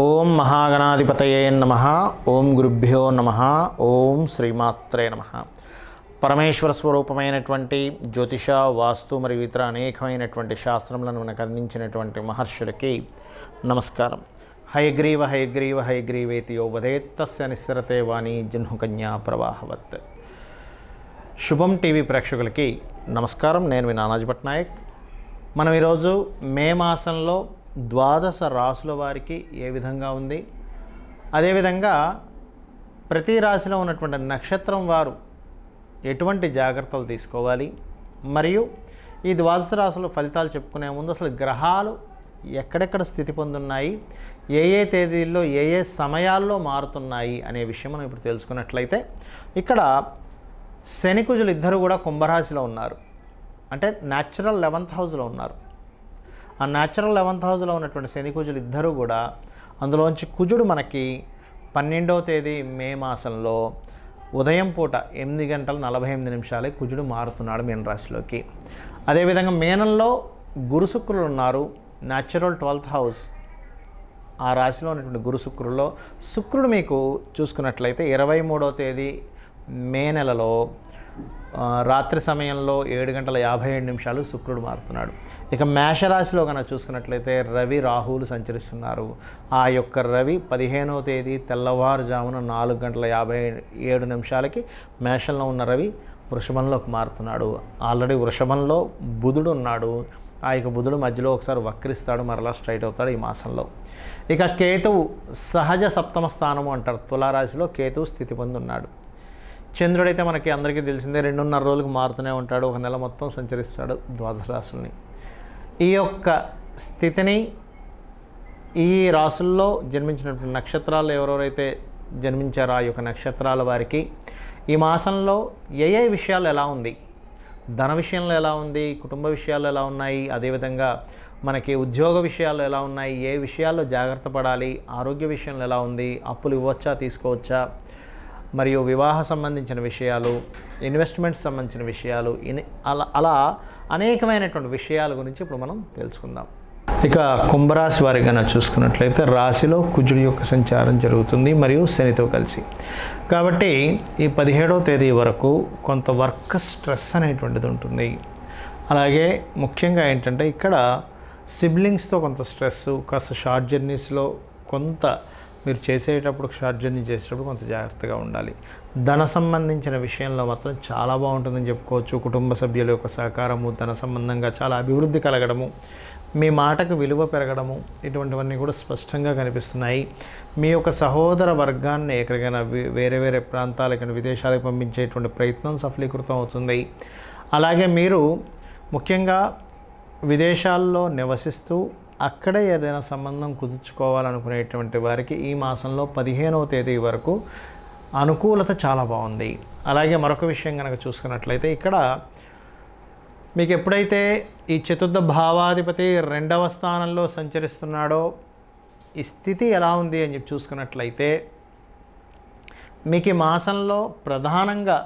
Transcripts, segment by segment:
ఓం మహాగణాధిపతయే నమ ఓం గురుభ్యో నమ ఓం శ్రీమాత్రే నమ పరమేశ్వర స్వరూపమైనటువంటి జ్యోతిష వాస్తు మరియు ఇతర అనేకమైనటువంటి శాస్త్రములను మనకు అందించినటువంటి మహర్షులకి నమస్కారం హయగ్రీవ హయగ్రీవ యో వదేత్తస్య నిస్సరతే వాణి జహ్నుకన్యా ప్రవాహవత్ శుభం టీవీ ప్రేక్షకులకి నమస్కారం నేను మీ నానాజ్ పట్నాయక్ మనం ఈరోజు మే మాసంలో ద్వాదశ రాసుల వారికి ఏ విధంగా ఉంది అదేవిధంగా ప్రతి రాశిలో ఉన్నటువంటి నక్షత్రం వారు ఎటువంటి జాగ్రత్తలు తీసుకోవాలి మరియు ఈ ద్వాదశ రాశుల ఫలితాలు చెప్పుకునే ముందు అసలు గ్రహాలు ఎక్కడెక్కడ స్థితి పొందున్నాయి ఏ ఏ తేదీల్లో ఏ ఏ సమయాల్లో మారుతున్నాయి అనే విషయం మనం ఇప్పుడు తెలుసుకున్నట్లయితే ఇక్కడ శనికుజులు ఇద్దరు కూడా కుంభరాశిలో ఉన్నారు అంటే న్యాచురల్ లెవెంత్ హౌస్లో ఉన్నారు ఆ న్యాచురల్ లెవెంత్ హౌస్లో ఉన్నటువంటి శని కుజులు ఇద్దరూ కూడా అందులోంచి కుజుడు మనకి పన్నెండవ తేదీ మే మాసంలో ఉదయం పూట ఎనిమిది గంటల నలభై ఎనిమిది నిమిషాలే కుజుడు మారుతున్నాడు మీనరాశిలోకి అదేవిధంగా మేనంలో గురుశుక్రులు ఉన్నారు న్యాచురల్ ట్వెల్త్ హౌస్ ఆ రాశిలో ఉన్నటువంటి గురుశుక్రుల్లో శుక్రుడు మీకు చూసుకున్నట్లయితే ఇరవై మూడవ తేదీ మే నెలలో రాత్రి సమయంలో ఏడు గంటల యాభై ఏడు నిమిషాలు శుక్రుడు మారుతున్నాడు ఇక మేషరాశిలో కనుక చూసుకున్నట్లయితే రవి రాహువులు సంచరిస్తున్నారు ఆ యొక్క రవి పదిహేనవ తేదీ తెల్లవారుజామున నాలుగు గంటల యాభై ఏడు నిమిషాలకి మేషంలో ఉన్న రవి వృషభంలోకి మారుతున్నాడు ఆల్రెడీ వృషభంలో బుధుడు ఉన్నాడు ఆ యొక్క బుధుడు మధ్యలో ఒకసారి వక్రిస్తాడు మరలా స్ట్రైట్ అవుతాడు ఈ మాసంలో ఇక కేతువు సహజ సప్తమ స్థానము అంటారు తులారాశిలో కేతువు స్థితి పొంది ఉన్నాడు చంద్రుడైతే మనకి అందరికీ తెలిసిందే రెండున్నర రోజులకు మారుతూనే ఉంటాడు ఒక నెల మొత్తం సంచరిస్తాడు ద్వాదశ రాసుల్ని ఈ యొక్క స్థితిని ఈ రాసుల్లో జన్మించినటువంటి నక్షత్రాలు ఎవరెవరైతే జన్మించారో ఆ యొక్క నక్షత్రాల వారికి ఈ మాసంలో ఏ ఏ విషయాలు ఎలా ఉంది ధన విషయంలో ఎలా ఉంది కుటుంబ విషయాలు ఎలా ఉన్నాయి అదేవిధంగా మనకి ఉద్యోగ విషయాలు ఎలా ఉన్నాయి ఏ విషయాల్లో జాగ్రత్త పడాలి ఆరోగ్య విషయంలో ఎలా ఉంది అప్పులు ఇవ్వచ్చా తీసుకోవచ్చా మరియు వివాహ సంబంధించిన విషయాలు ఇన్వెస్ట్మెంట్ సంబంధించిన విషయాలు అలా అలా అనేకమైనటువంటి విషయాల గురించి ఇప్పుడు మనం తెలుసుకుందాం ఇక కుంభరాశి వారి కనుక చూసుకున్నట్లయితే రాశిలో కుజుడి యొక్క సంచారం జరుగుతుంది మరియు శనితో కలిసి కాబట్టి ఈ పదిహేడవ తేదీ వరకు కొంత వర్క్ స్ట్రెస్ అనేటువంటిది ఉంటుంది అలాగే ముఖ్యంగా ఏంటంటే ఇక్కడ సిబ్లింగ్స్తో కొంత స్ట్రెస్ కాస్త షార్ట్ జర్నీస్లో కొంత మీరు చేసేటప్పుడు షార్ట్ జర్నీ చేసేటప్పుడు కొంత జాగ్రత్తగా ఉండాలి ధన సంబంధించిన విషయంలో మాత్రం చాలా బాగుంటుందని చెప్పుకోవచ్చు కుటుంబ సభ్యుల యొక్క సహకారము ధన సంబంధంగా చాలా అభివృద్ధి కలగడము మీ మాటకు విలువ పెరగడము ఇటువంటివన్నీ కూడా స్పష్టంగా కనిపిస్తున్నాయి మీ యొక్క సహోదర వర్గాన్ని ఎక్కడికైనా వేరే వేరే ప్రాంతాలకైనా విదేశాలకు పంపించేటువంటి ప్రయత్నం సఫలీకృతం అవుతుంది అలాగే మీరు ముఖ్యంగా విదేశాల్లో నివసిస్తూ అక్కడే ఏదైనా సంబంధం కుదుర్చుకోవాలనుకునేటువంటి వారికి ఈ మాసంలో పదిహేనవ తేదీ వరకు అనుకూలత చాలా బాగుంది అలాగే మరొక విషయం కనుక చూసుకున్నట్లయితే ఇక్కడ మీకు ఎప్పుడైతే ఈ చతుర్థ భావాధిపతి రెండవ స్థానంలో సంచరిస్తున్నాడో ఈ స్థితి ఎలా ఉంది అని చెప్పి చూసుకున్నట్లయితే మీకు ఈ మాసంలో ప్రధానంగా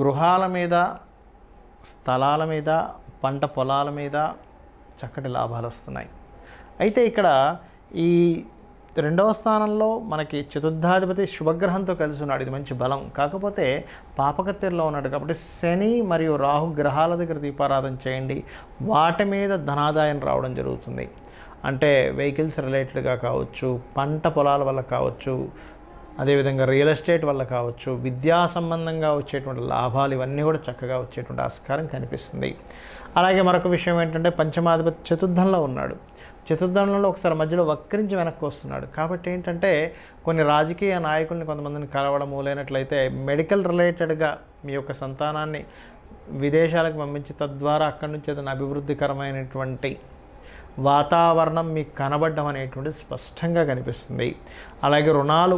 గృహాల మీద స్థలాల మీద పంట పొలాల మీద చక్కటి లాభాలు వస్తున్నాయి అయితే ఇక్కడ ఈ రెండవ స్థానంలో మనకి చతుర్థాధిపతి శుభగ్రహంతో కలిసి ఉన్నాడు ఇది మంచి బలం కాకపోతే పాపకత్తెల్లో ఉన్నాడు కాబట్టి శని మరియు రాహు గ్రహాల దగ్గర దీపారాధన చేయండి వాటి మీద ధనాదాయం రావడం జరుగుతుంది అంటే వెహికల్స్ రిలేటెడ్గా కావచ్చు పంట పొలాల వల్ల కావచ్చు అదేవిధంగా రియల్ ఎస్టేట్ వల్ల కావచ్చు విద్యా సంబంధంగా వచ్చేటువంటి లాభాలు ఇవన్నీ కూడా చక్కగా వచ్చేటువంటి ఆస్కారం కనిపిస్తుంది అలాగే మరొక విషయం ఏంటంటే పంచమాధిపతి చతుర్థంలో ఉన్నాడు చతుర్థంలో ఒకసారి మధ్యలో వక్రించి వెనక్కి వస్తున్నాడు కాబట్టి ఏంటంటే కొన్ని రాజకీయ నాయకుల్ని కొంతమందిని కలవడము లేనట్లయితే మెడికల్ రిలేటెడ్గా మీ యొక్క సంతానాన్ని విదేశాలకు పంపించి తద్వారా అక్కడి నుంచి ఏదైనా అభివృద్ధికరమైనటువంటి వాతావరణం మీకు కనబడడం అనేటువంటిది స్పష్టంగా కనిపిస్తుంది అలాగే రుణాలు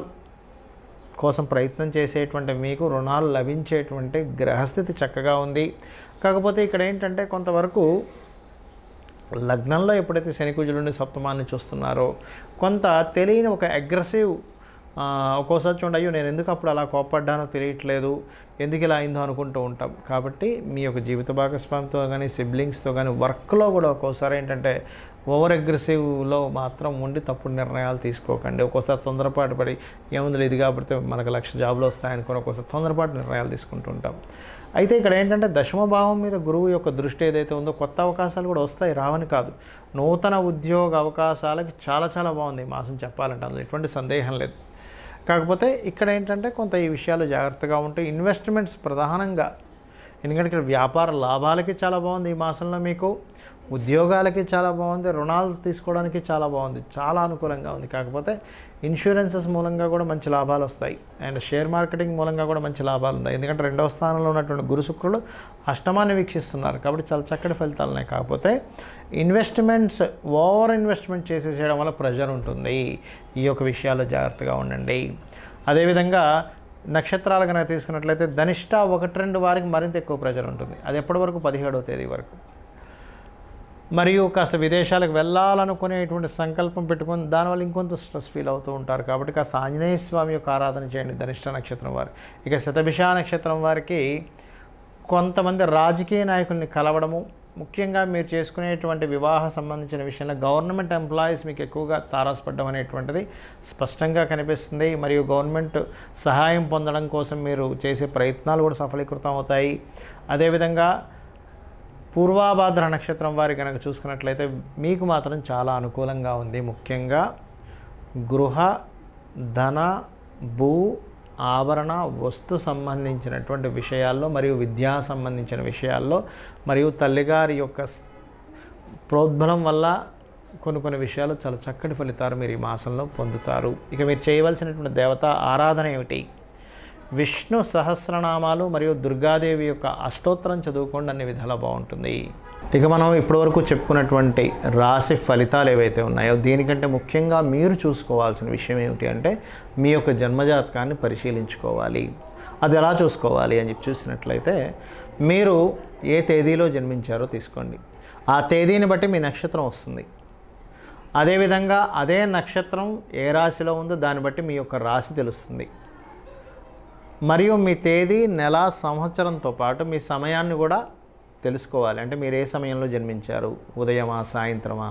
కోసం ప్రయత్నం చేసేటువంటి మీకు రుణాలు లభించేటువంటి గ్రహస్థితి చక్కగా ఉంది కాకపోతే ఇక్కడ ఏంటంటే కొంతవరకు లగ్నంలో ఎప్పుడైతే శనికుజులుని సప్తమాన్ని చూస్తున్నారో కొంత తెలియని ఒక అగ్రెసివ్ ఒక్కోసారి చూడండి అయ్యో నేను ఎందుకు అప్పుడు అలా కోపడ్డానో తెలియట్లేదు ఎందుకు ఇలా అయిందో అనుకుంటూ ఉంటాం కాబట్టి మీ యొక్క జీవిత భాగస్వామితో కానీ సిబ్లింగ్స్తో కానీ వర్క్లో కూడా ఒక్కోసారి ఏంటంటే ఓవర్ అగ్రెసివ్లో మాత్రం ఉండి తప్పుడు నిర్ణయాలు తీసుకోకండి ఒక్కోసారి తొందరపాటు పడి ఏముంది ఇది కాబట్టి మనకు లక్ష జాబులు వస్తాయనుకుని ఒక్కోసారి తొందరపాటు నిర్ణయాలు తీసుకుంటూ ఉంటాం అయితే ఇక్కడ ఏంటంటే దశమభావం మీద గురువు యొక్క దృష్టి ఏదైతే ఉందో కొత్త అవకాశాలు కూడా వస్తాయి రావని కాదు నూతన ఉద్యోగ అవకాశాలకి చాలా చాలా బాగుంది మాసం చెప్పాలంటే అందులో ఎటువంటి సందేహం లేదు కాకపోతే ఇక్కడ ఏంటంటే కొంత ఈ విషయాలు జాగ్రత్తగా ఉంటాయి ఇన్వెస్ట్మెంట్స్ ప్రధానంగా ఎందుకంటే ఇక్కడ వ్యాపార లాభాలకి చాలా బాగుంది ఈ మాసంలో మీకు ఉద్యోగాలకి చాలా బాగుంది రుణాలు తీసుకోవడానికి చాలా బాగుంది చాలా అనుకూలంగా ఉంది కాకపోతే ఇన్సూరెన్సెస్ మూలంగా కూడా మంచి లాభాలు వస్తాయి అండ్ షేర్ మార్కెటింగ్ మూలంగా కూడా మంచి లాభాలు ఉన్నాయి ఎందుకంటే రెండవ స్థానంలో ఉన్నటువంటి గురు శుక్రుడు అష్టమాన్ని వీక్షిస్తున్నారు కాబట్టి చాలా చక్కటి ఫలితాలు ఉన్నాయి కాకపోతే ఇన్వెస్ట్మెంట్స్ ఓవర్ ఇన్వెస్ట్మెంట్ చేసేసేయడం వల్ల ప్రెషర్ ఉంటుంది ఈ యొక్క విషయాల్లో జాగ్రత్తగా ఉండండి అదేవిధంగా నక్షత్రాలు కనుక తీసుకున్నట్లయితే ధనిష్ట ఒకటి రెండు వారికి మరింత ఎక్కువ ప్రెషర్ ఉంటుంది అది ఎప్పటివరకు పదిహేడో పదిహేడవ తేదీ వరకు మరియు కాస్త విదేశాలకు వెళ్ళాలనుకునేటువంటి సంకల్పం పెట్టుకొని దానివల్ల ఇంకొంత స్ట్రెస్ ఫీల్ అవుతూ ఉంటారు కాబట్టి కాస్త ఆంజనేయ స్వామి యొక్క ఆరాధన చేయండి ధనిష్ట నక్షత్రం వారు ఇక శతభిషా నక్షత్రం వారికి కొంతమంది రాజకీయ నాయకుల్ని కలవడము ముఖ్యంగా మీరు చేసుకునేటువంటి వివాహ సంబంధించిన విషయంలో గవర్నమెంట్ ఎంప్లాయీస్ మీకు ఎక్కువగా తారాసపడడం అనేటువంటిది స్పష్టంగా కనిపిస్తుంది మరియు గవర్నమెంట్ సహాయం పొందడం కోసం మీరు చేసే ప్రయత్నాలు కూడా సఫలీకృతం అవుతాయి అదేవిధంగా పూర్వాభాద్ర నక్షత్రం వారి కనుక చూసుకున్నట్లయితే మీకు మాత్రం చాలా అనుకూలంగా ఉంది ముఖ్యంగా గృహ ధన భూ ఆభరణ వస్తు సంబంధించినటువంటి విషయాల్లో మరియు విద్యా సంబంధించిన విషయాల్లో మరియు తల్లిగారి యొక్క ప్రోద్బలం వల్ల కొన్ని కొన్ని విషయాలు చాలా చక్కటి ఫలితాలు మీరు ఈ మాసంలో పొందుతారు ఇక మీరు చేయవలసినటువంటి దేవత ఆరాధన ఏమిటి విష్ణు సహస్రనామాలు మరియు దుర్గాదేవి యొక్క అష్టోత్తరం చదువుకోండి అన్ని విధాలా బాగుంటుంది ఇక మనం ఇప్పటివరకు చెప్పుకున్నటువంటి రాశి ఫలితాలు ఏవైతే ఉన్నాయో దీనికంటే ముఖ్యంగా మీరు చూసుకోవాల్సిన విషయం ఏమిటి అంటే మీ యొక్క జన్మజాతకాన్ని పరిశీలించుకోవాలి అది ఎలా చూసుకోవాలి అని చెప్పి చూసినట్లయితే మీరు ఏ తేదీలో జన్మించారో తీసుకోండి ఆ తేదీని బట్టి మీ నక్షత్రం వస్తుంది అదేవిధంగా అదే నక్షత్రం ఏ రాశిలో ఉందో దాన్ని బట్టి మీ యొక్క రాశి తెలుస్తుంది మరియు మీ తేదీ నెల సంవత్సరంతో పాటు మీ సమయాన్ని కూడా తెలుసుకోవాలి అంటే మీరు ఏ సమయంలో జన్మించారు ఉదయమా సాయంత్రమా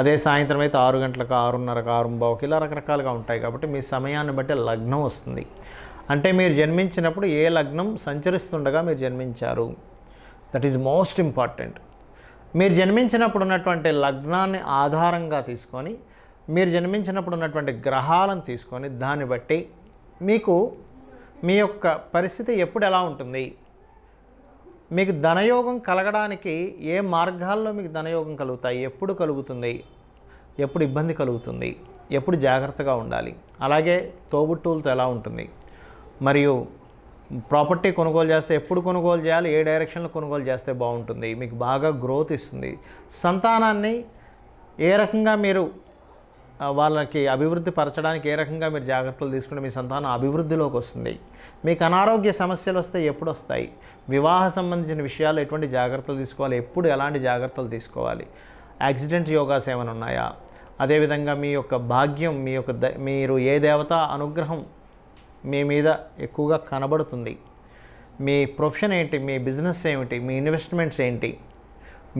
అదే సాయంత్రం అయితే ఆరు గంటలకు ఆరున్నరకు ఆరుంబావుకి ఇలా రకరకాలుగా ఉంటాయి కాబట్టి మీ సమయాన్ని బట్టి లగ్నం వస్తుంది అంటే మీరు జన్మించినప్పుడు ఏ లగ్నం సంచరిస్తుండగా మీరు జన్మించారు దట్ ఈజ్ మోస్ట్ ఇంపార్టెంట్ మీరు జన్మించినప్పుడు ఉన్నటువంటి లగ్నాన్ని ఆధారంగా తీసుకొని మీరు జన్మించినప్పుడు ఉన్నటువంటి గ్రహాలను తీసుకొని దాన్ని బట్టి మీకు మీ యొక్క పరిస్థితి ఎప్పుడు ఎలా ఉంటుంది మీకు ధనయోగం కలగడానికి ఏ మార్గాల్లో మీకు ధనయోగం కలుగుతాయి ఎప్పుడు కలుగుతుంది ఎప్పుడు ఇబ్బంది కలుగుతుంది ఎప్పుడు జాగ్రత్తగా ఉండాలి అలాగే తోబుట్టువులతో ఎలా ఉంటుంది మరియు ప్రాపర్టీ కొనుగోలు చేస్తే ఎప్పుడు కొనుగోలు చేయాలి ఏ డైరెక్షన్లో కొనుగోలు చేస్తే బాగుంటుంది మీకు బాగా గ్రోత్ ఇస్తుంది సంతానాన్ని ఏ రకంగా మీరు వాళ్ళకి అభివృద్ధి పరచడానికి ఏ రకంగా మీరు జాగ్రత్తలు తీసుకుంటే మీ సంతానం అభివృద్ధిలోకి వస్తుంది మీకు అనారోగ్య సమస్యలు వస్తే ఎప్పుడు వస్తాయి వివాహ సంబంధించిన విషయాలు ఎటువంటి జాగ్రత్తలు తీసుకోవాలి ఎప్పుడు ఎలాంటి జాగ్రత్తలు తీసుకోవాలి యాక్సిడెంట్ యోగాస్ ఏమైనా ఉన్నాయా అదేవిధంగా మీ యొక్క భాగ్యం మీ యొక్క మీరు ఏ దేవత అనుగ్రహం మీ మీద ఎక్కువగా కనబడుతుంది మీ ప్రొఫెషన్ ఏంటి మీ బిజినెస్ ఏమిటి మీ ఇన్వెస్ట్మెంట్స్ ఏంటి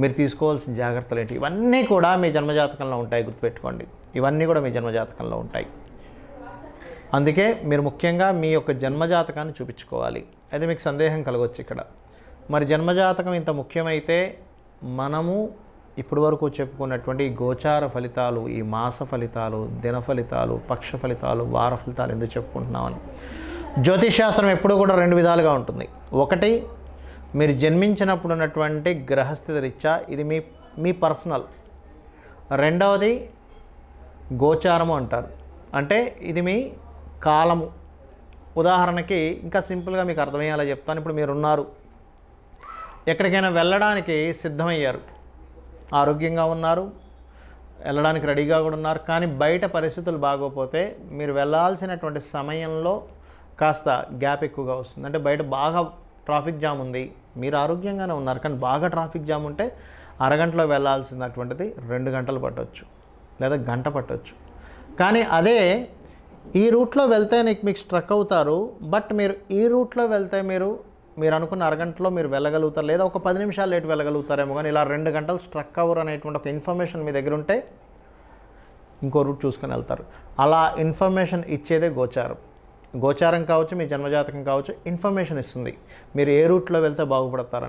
మీరు తీసుకోవాల్సిన జాగ్రత్తలు ఏంటి ఇవన్నీ కూడా మీ జన్మజాతకంలో ఉంటాయి గుర్తుపెట్టుకోండి ఇవన్నీ కూడా మీ జన్మజాతకంలో ఉంటాయి అందుకే మీరు ముఖ్యంగా మీ యొక్క జన్మజాతకాన్ని చూపించుకోవాలి అయితే మీకు సందేహం కలగవచ్చు ఇక్కడ మరి జన్మజాతకం ఇంత ముఖ్యమైతే మనము ఇప్పటి వరకు చెప్పుకున్నటువంటి గోచార ఫలితాలు ఈ మాస ఫలితాలు దిన ఫలితాలు పక్ష ఫలితాలు వార ఫలితాలు ఎందుకు చెప్పుకుంటున్నామని జ్యోతిషాస్త్రం ఎప్పుడూ కూడా రెండు విధాలుగా ఉంటుంది ఒకటి మీరు జన్మించినప్పుడు ఉన్నటువంటి గ్రహస్థితి రీత్యా ఇది మీ మీ పర్సనల్ రెండవది గోచారము అంటారు అంటే ఇది మీ కాలము ఉదాహరణకి ఇంకా సింపుల్గా మీకు అర్థమయ్యేలా చెప్తాను ఇప్పుడు మీరున్నారు ఎక్కడికైనా వెళ్ళడానికి సిద్ధమయ్యారు ఆరోగ్యంగా ఉన్నారు వెళ్ళడానికి రెడీగా కూడా ఉన్నారు కానీ బయట పరిస్థితులు బాగోపోతే మీరు వెళ్ళాల్సినటువంటి సమయంలో కాస్త గ్యాప్ ఎక్కువగా వస్తుంది అంటే బయట బాగా ట్రాఫిక్ జామ్ ఉంది మీరు ఆరోగ్యంగానే ఉన్నారు కానీ బాగా ట్రాఫిక్ జామ్ ఉంటే అరగంటలో వెళ్ళాల్సినటువంటిది రెండు గంటలు పట్టవచ్చు లేదా గంట పట్టవచ్చు కానీ అదే ఈ రూట్లో వెళ్తే నీకు మీకు స్ట్రక్ అవుతారు బట్ మీరు ఈ రూట్లో వెళ్తే మీరు మీరు అనుకున్న అరగంటలో మీరు వెళ్ళగలుగుతారు లేదా ఒక పది నిమిషాలు లేట్ వెళ్ళగలుగుతారేమో కానీ ఇలా రెండు గంటలు స్ట్రక్ అవ్వరు అనేటువంటి ఒక ఇన్ఫర్మేషన్ మీ దగ్గర ఉంటే ఇంకో రూట్ చూసుకొని వెళ్తారు అలా ఇన్ఫర్మేషన్ ఇచ్చేదే గోచారం గోచారం కావచ్చు మీ జన్మజాతకం కావచ్చు ఇన్ఫర్మేషన్ ఇస్తుంది మీరు ఏ రూట్లో వెళ్తే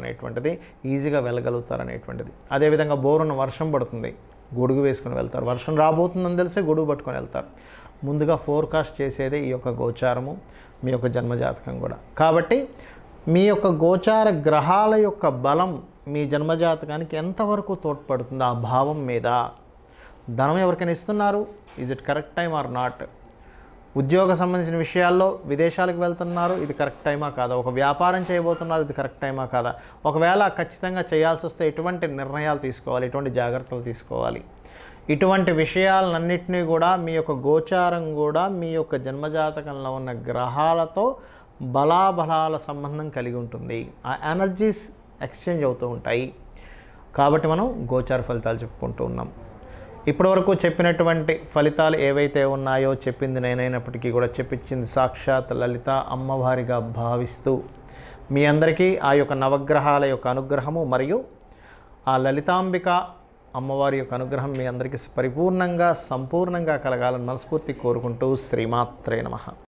అనేటువంటిది ఈజీగా వెళ్ళగలుగుతారనేటువంటిది అదేవిధంగా బోరున వర్షం పడుతుంది గొడుగు వేసుకుని వెళ్తారు వర్షం రాబోతుందని తెలిసే గొడుగు పట్టుకొని వెళ్తారు ముందుగా ఫోర్కాస్ట్ చేసేదే ఈ యొక్క గోచారము మీ యొక్క జన్మజాతకం కూడా కాబట్టి మీ యొక్క గోచార గ్రహాల యొక్క బలం మీ జన్మజాతకానికి ఎంతవరకు తోడ్పడుతుంది ఆ భావం మీద ధనం ఎవరికైనా ఇస్తున్నారు is it correct time or not ఉద్యోగ సంబంధించిన విషయాల్లో విదేశాలకు వెళ్తున్నారు ఇది కరెక్ట్ టైమా కాదా ఒక వ్యాపారం చేయబోతున్నారు ఇది కరెక్ట్ టైమా కాదా ఒకవేళ ఖచ్చితంగా చేయాల్సి వస్తే ఎటువంటి నిర్ణయాలు తీసుకోవాలి ఎటువంటి జాగ్రత్తలు తీసుకోవాలి ఇటువంటి విషయాలన్నింటినీ కూడా మీ యొక్క గోచారం కూడా మీ యొక్క జన్మజాతకంలో ఉన్న గ్రహాలతో బలాబలాల సంబంధం కలిగి ఉంటుంది ఆ ఎనర్జీస్ ఎక్స్చేంజ్ అవుతూ ఉంటాయి కాబట్టి మనం గోచార ఫలితాలు చెప్పుకుంటూ ఉన్నాం ఇప్పటివరకు చెప్పినటువంటి ఫలితాలు ఏవైతే ఉన్నాయో చెప్పింది నేనైనప్పటికీ కూడా చెప్పించింది సాక్షాత్ లలిత అమ్మవారిగా భావిస్తూ మీ అందరికీ ఆ యొక్క నవగ్రహాల యొక్క అనుగ్రహము మరియు ఆ లలితాంబిక అమ్మవారి యొక్క అనుగ్రహం మీ అందరికీ పరిపూర్ణంగా సంపూర్ణంగా కలగాలని మనస్ఫూర్తి కోరుకుంటూ శ్రీమాత్రే నమ